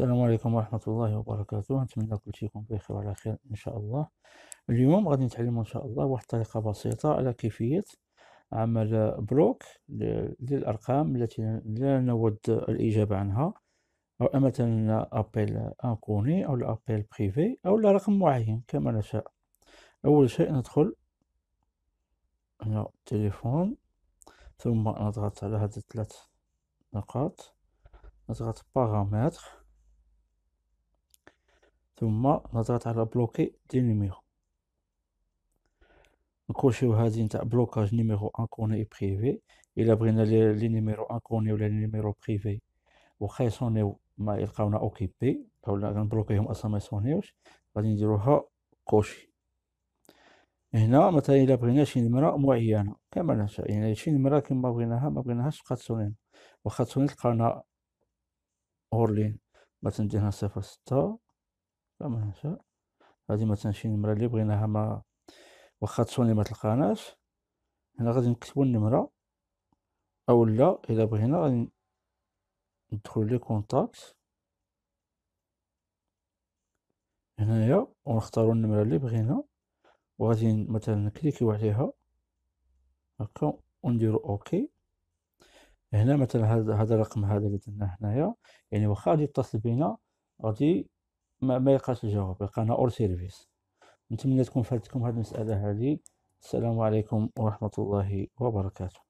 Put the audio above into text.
السلام عليكم ورحمة الله وبركاته نتمنى كل شيء يكون بخير وعلى خير إن شاء الله اليوم غادي نتعلم إن شاء الله واحد الطريقة بسيطة على كيفية عمل بلوك للأرقام التي لا نود الإجابة عنها أو مثلا أبل أنكوني أو أبل بريفي أو رقم معين كما نشاء أول شيء ندخل هنا التليفون ثم نضغط على هذه الثلاث نقاط نضغط باغامتر ثم نضغط على بلوكي دي نيميرو نكوشيو هادي نتاع بلوكاج نيميرو انكوني بريفي الا بغينا لي نيميرو انكوني ولا لي نيميرو بريفي وخا يصونيو ما يلقاونا اوكيبي ولا غنبلوكيهم اصلا ما يصونيوش غادي نديروها كوشي هنا مثلا الا بغينا شي نمره معينه كما نشاء يعني شي نمره كما بغيناها ما بغيناهاش تبقى تصونينا واخا تصوني تلقاونا اورلين مثلا نديرها صفر ستة كما شاء غادي مثلا شي نمره اللي بغيناها ما واخا تصوني ما تلقاناش هنا غادي نكتبو النمره اولا الا بغينا غادي ندخلو لي كونتاكت هنايا ونختارو النمره اللي بغينا وغادي مثلا نكليكيو عليها هكا ونديرو اوكي هنا مثلا هذا الرقم هذا اللي درناه هنايا يعني واخا غادي يتصل بينا غادي ما, ما يلقاش الجواب يلقانا اور سيرفيس نتمنى تكون فاتتكم هذه المساله هذه السلام عليكم ورحمه الله وبركاته